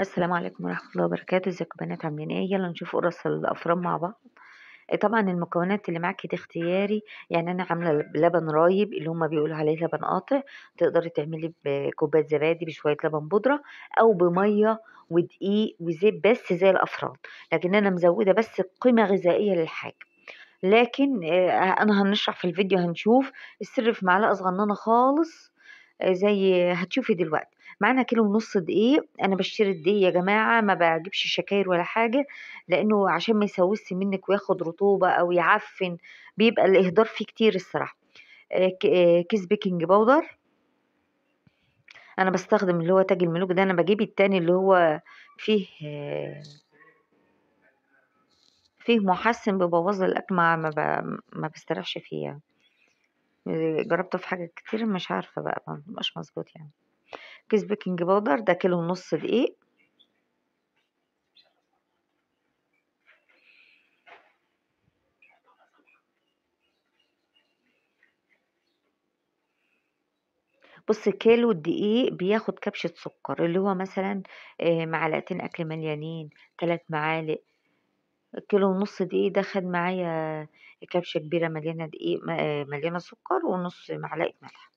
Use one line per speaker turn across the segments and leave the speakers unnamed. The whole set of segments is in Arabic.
السلام عليكم ورحمة الله وبركاته ازيكم بنات عاملين ايه يلا نشوف قرص الافران مع بعض إيه طبعا المكونات اللي معاكي دي اختياري يعني انا عامله لبن رايب اللي هما بيقولوا عليه لبن قاطع تقدري تعملي بكوبايه زبادي بشويه لبن بودره او بميه ودقيق وزيت بس زي الافران لكن انا مزوده بس قيمه غذائيه للحاجه لكن آه، انا هنشرح في الفيديو هنشوف السر في معلقه صغننه خالص آه، زي هتشوفي دلوقتي معانا كيلو ونص دقيق انا بشتري الدقيق يا جماعه ما بجيبش شكاير ولا حاجه لانه عشان ما يسوسش منك وياخد رطوبه او يعفن بيبقى الاهدار فيه كتير الصراحه آه، آه، كيس بيكنج باودر انا بستخدم اللي هو تاج الملوك ده انا بجيب التاني اللي هو فيه فيه محسن ببوظ الاكل ما ما بسترخش فيه يعني آه، جربته في حاجه كتير مش عارفه بقى مش مظبوط يعني كيس بيكنج بودر ده كيلو ونص دقيق بص كيلو الدقيق بياخد كبشة سكر اللي هو مثلا آه، معلقتين أكل مليانين تلات معالق كيلو ونص دقيق ده خد معايا كبشة كبيرة مليانة دقيق آه، مليانة سكر ونص معلقة ملح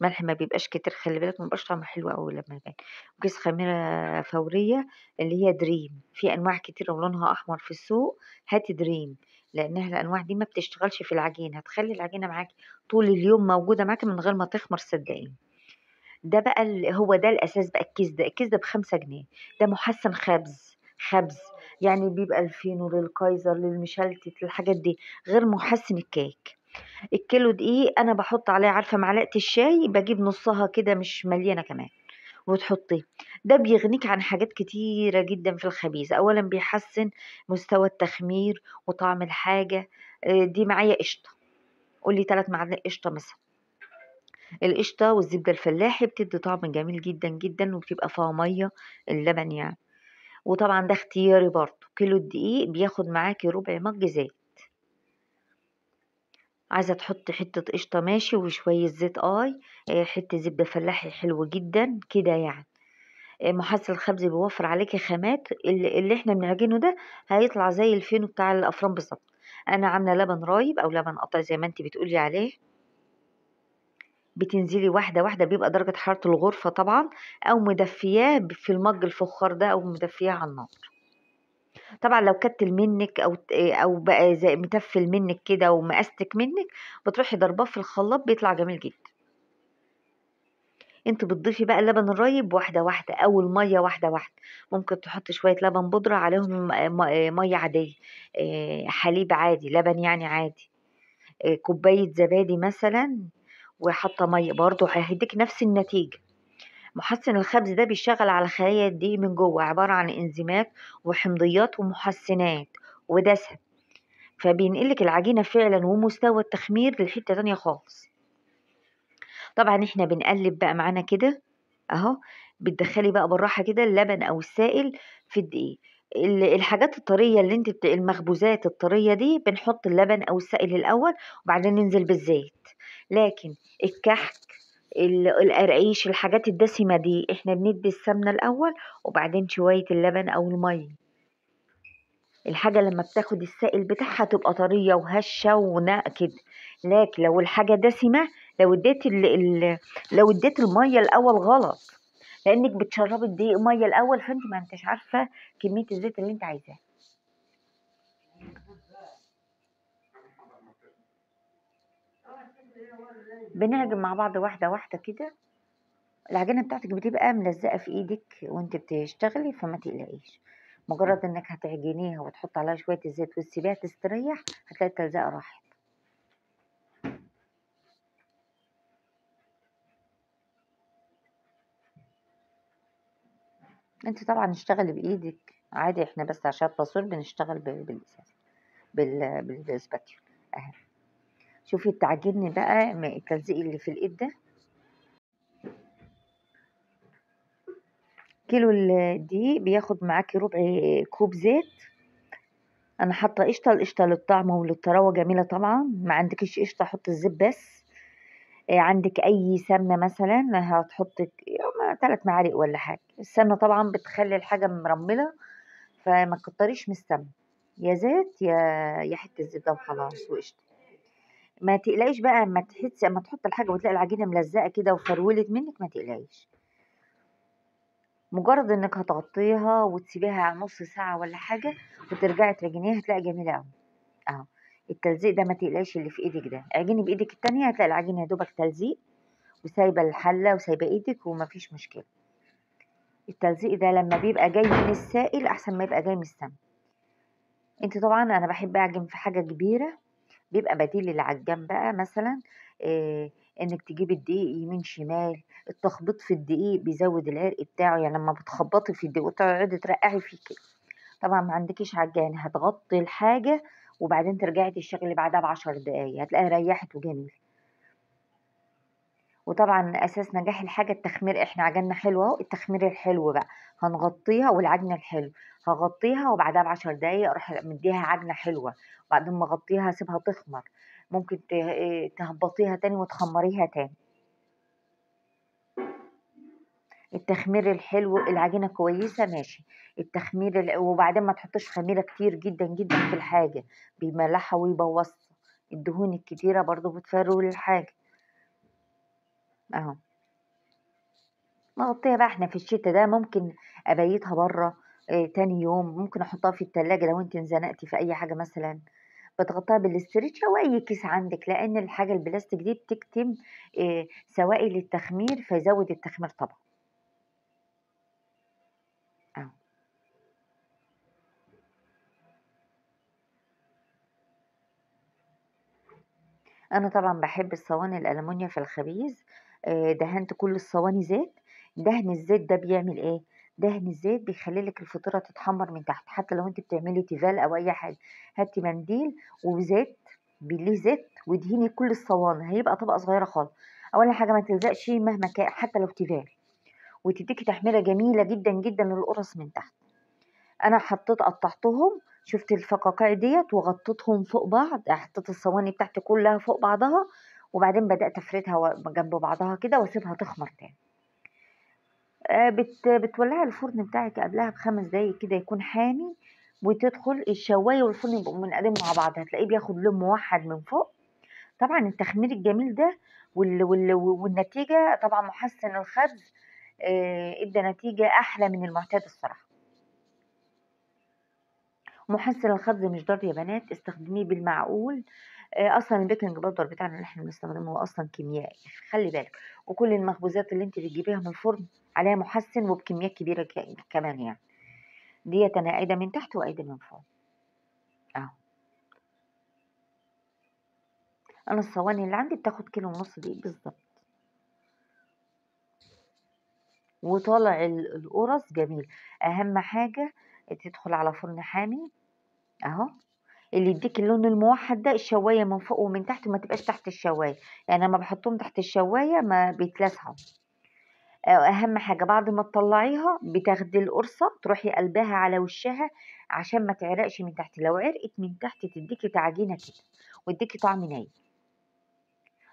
ملح ما بيبقاش كتير خلي بالك ما بيبقاش طعمه حلو قوي لما يبان وكيس خميره فوريه اللي هي دريم في انواع كتير ولونها احمر في السوق هاتي دريم لانها الانواع دي ما بتشتغلش في العجين هتخلي العجينه معاك طول اليوم موجوده معاك من غير ما تخمر صدقيني ده بقى هو ده الاساس بقى الكيس ده الكيس ده بخمسة جنيه ده محسن خبز خبز يعني بيبقى الفينو للكايزر للمشلتت للحاجات دي غير محسن الكيك الكيلو دقيق انا بحط عليه عارفه معلقه الشاي بجيب نصها كده مش مليانه كمان وتحطيه ده بيغنيك عن حاجات كتيرة جدا في الخبيز أولا بيحسن مستوى التخمير وطعم الحاجة آه، دي معايا قشطة قولي ثلاث معالق قشطة مثلا القشطة والزبدة الفلاحي بتدي طعم جميل جدا جدا وبتبقى فيها مية اللبن يعني وطبعا ده اختياري برضه كيلو الدقيق بياخد معاكي ربع مج زيت عايزة تحطي حتة قشطة ماشي وشوية زيت اي آه، حتة زبدة فلاحي حلوه جدا كده يعني آه، محصل الخبز بيوفر عليكي خامات اللي احنا بنعجنه ده هيطلع زي الفينو بتاع الافران بالظبط انا عامله لبن رايب او لبن قطع زي ما انت بتقولي عليه بتنزلي واحده واحده بيبقى درجه حراره الغرفه طبعا او مدفياه في المج الفخار ده او مدفياه على النار طبعًا لو كتّل منِّك أو إيه، أو بقى زي متفّل منِّك كده ومقاستِك منِّك، بتروحي ضرباه في الخلاط بيطلع جميل جدًا. أنتِ بتضيفي بقى اللبن الرايب واحدة، واحدة أو المَيّة واحدة، واحدة، ممكن تحُطّي شوية لبن بودرة عليهم مَيّة عادية حليب عادي، لبن يعني عادي، كوباية زبادي مثلًا وحاطّة مَيّة برده هيدّيكِ نفس النتيجة. محسن الخبز ده بيشتغل على خلايا الدي من جوه عبارة عن إنزيمات وحمضيات ومحسنات ودسم فبينقلك العجينة فعلا ومستوى التخمير لحتة تانية خالص طبعا احنا بنقلب بقى معانا كده اهو بتدخلي بقى بالراحة كده اللبن أو السائل في الدقيق الحاجات الطرية اللي انت بت... المخبوزات الطرية دي بنحط اللبن أو السائل الأول وبعدين ننزل بالزيت لكن الكحك القرقيش الحاجات الدسمة دي احنا بندي السمنة الاول وبعدين شوية اللبن او المية الحاجة لما بتاخد السائل بتاعها تبقى طرية وهشة وناء كده لكن لو الحاجة دسمة لو اديت لو اديت المية الاول غلط لانك بتشربي الدقيق مية الاول فانت ما انتش عارفة كمية الزيت اللي انت عايزاها بنعجن مع بعض واحدة واحدة كده العجينة بتاعتك بتبقى ملزقة في ايدك وانت بتشتغلي فما تقلقيش مجرد انك هتعجنيها وتحط عليها شوية الزيت وتسيبيها تستريح هتلاقي التلزقة راحت انت طبعا اشتغلي بايدك عادي احنا بس عشان التصوير بنشتغل بالاساس بالسباتيول اهي شوفي تعجبني بقى التلزيق اللي في الايد ده كيلو الدقيق بياخد معاكي ربع كوب زيت انا حاطه قشطه القشطه للطعم وللطراوه جميله طبعا ما عندكش قشطه حطي الزيت بس آه، عندك اي سمنه مثلا هتحطي ثلاث معالق ولا حاجه السمنه طبعا بتخلي الحاجه مرمله فما تكتريش من السمنه يا زيت يا يا حته زبده وخلاص وقشطه ما تقلقيش بقى اما تحسي اما تحط الحاجه وتلاقي العجينه ملزقه كده وفرولت منك ما تقلقيش مجرد انك هتغطيها وتسيبيها نص ساعه ولا حاجه وترجعي تعجنيها هتلاقي جميله قوي اهو التلزيق ده ما تقلقيش اللي في ايدك ده اعجني بايدك التانية هتلاقي العجينه يا دوبك تلزيق وسايبه الحله وسايبه ايدك ومفيش مشكله التلزيق ده لما بيبقى جاي من السائل احسن ما يبقى جاي من السمن انت طبعا انا بحب اعجن في حاجه كبيره بيبقى بديل للعجان بقى مثلا إيه انك تجيب الدقيق يمين شمال التخبيط في الدقيق بيزود العرق بتاعه يعني لما بتخبطي في الدقيق وتقعدي ترقعي فيه كده طبعا ما عندكيش عجان هتغطي الحاجه وبعدين ترجعي تشتغلي بعدها بعشر دقايق هتلاقيها ريحت وجميل وطبعا اساس نجاح الحاجه التخمير احنا عجننا حلوه اهو التخمير الحلو بقى هنغطيها والعجن الحلو هغطيها وبعدها بعشر دقايق اروح مديها عجنه حلوه وبعد ما اغطيها اسيبها تخمر ممكن تهبطيها تاني وتخمريها تاني التخمير الحلو العجينة كويسة ماشي التخمير وبعدين ما تحطش خميرة كتير جدا جدا في الحاجة بيملحها ويبوظها الدهون الكتيرة برضو بتفرول الحاجة اهو نغطّيها بقى إحنا في الشتا ده ممكن أبيّتها برّه آآ آه، تاني يوم، ممكن أحطّها في التلاجة لو أنتِ انزنقتي في أي حاجة مثلًا، بتغطّيها بالإستريتش أو أي كيس عندِك، لإن الحاجة البلاستيك دي بتكتم آآ آه، سوائل التخمير فيزوّد التخمير طبعًا. أنا طبعًا بحب الصواني الألمونيا في الخبيز آه، دهنت كل الصواني زيت دهن الزيت ده بيعمل ايه دهن الزيت بيخلي لك الفطيره تتحمر من تحت حتى لو انت بتعملي تيفال او اي حاجه هاتي منديل وزيت بليه زيت ودهني كل الصواني هيبقى طبقه صغيره خالص اول حاجه ما تلزقش مهما كان حتى لو تيفال وتديكي تحميره جميله جدا جدا للقرص من تحت انا حطيت قطعتهم شفت الفقاقيع ديت وغطيتهم فوق بعض حطيت الصواني بتاعتي كلها فوق بعضها وبعدين بدأت أفردها جنب بعضها كده وأسيبها تخمر تاني آه، بتولعي الفرن بتاعك قبلها بخمس دقايق كده يكون حامي وتدخل الشوايه والفرن يبقوا منقلبين مع بعض هتلاقيه بياخد لون موحد من فوق طبعا التخمير الجميل ده وال وال والنتيجه طبعا محسن الخبز آه، ادى نتيجه احلى من المعتاد الصراحه محسن الخبز مش ضر يا بنات استخدميه بالمعقول آه، اصلا البيكنج باودر بتاعنا اللي احنا بنستخدمه هو اصلا كيميائي خلي بالك وكل المخبوزات اللي انت بتجيبيها من الفرن عليها محسن وبكميات كبيره كمان يعني ديت انا قايده من تحت وقايده من فوق اهو انا الصواني اللي عندي بتاخد كيلو ونص دي بالظبط وطالع القرص جميل اهم حاجه تدخل على فرن حامي اهو اللي يديك اللون الموحد ده الشوايه من فوق ومن تحت وما تبقاش تحت الشوايه يعني لما بحطهم تحت الشوايه ما بيتلسعوا آه، اهم حاجه بعد ما تطلعيها بتاخدي القرصه تروحي قلبها على وشها عشان ما تعرقش من تحت لو عرقت من تحت تديكي تعجينه كده وتديكي طعم نايم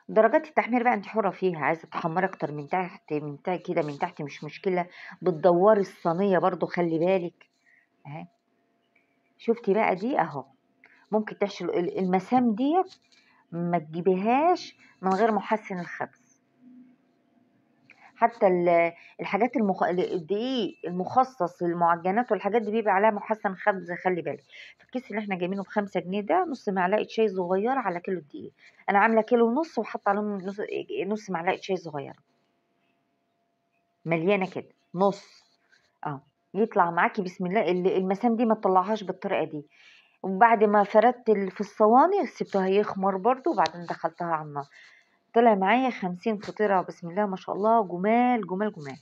درجات التحمير بقى انت حره فيها عايزه تحمري اكتر من تحت من تحت كده من تحت مش مشكله بتدوري الصينيه برضو خلي بالك اهي شفتي بقى دي اهو ممكن تحشي المسام ديت ما تجيبيهاش من غير محسن الخبز حتى الحاجات المخ... الدقيق المخصص للمعجنات والحاجات دي بيبقى عليها محسن خبز خلي بالك فالكيس اللي احنا جايبينه بخمسة جنيه ده نص معلقه شاي صغيره على كيلو دقيق انا عامله كيلو ونص وحاطه عليهم نص, نص معلقه شاي صغيره مليانه كده نص اه يطلع معاكي بسم الله المسام دي ما تطلعهاش بالطريقه دي وبعد ما فردت في الصواني سبتها يخمر برضو وبعدين دخلتها على النار طلع معايا خمسين فطيرة بسم الله ما شاء الله جمال جمال جمال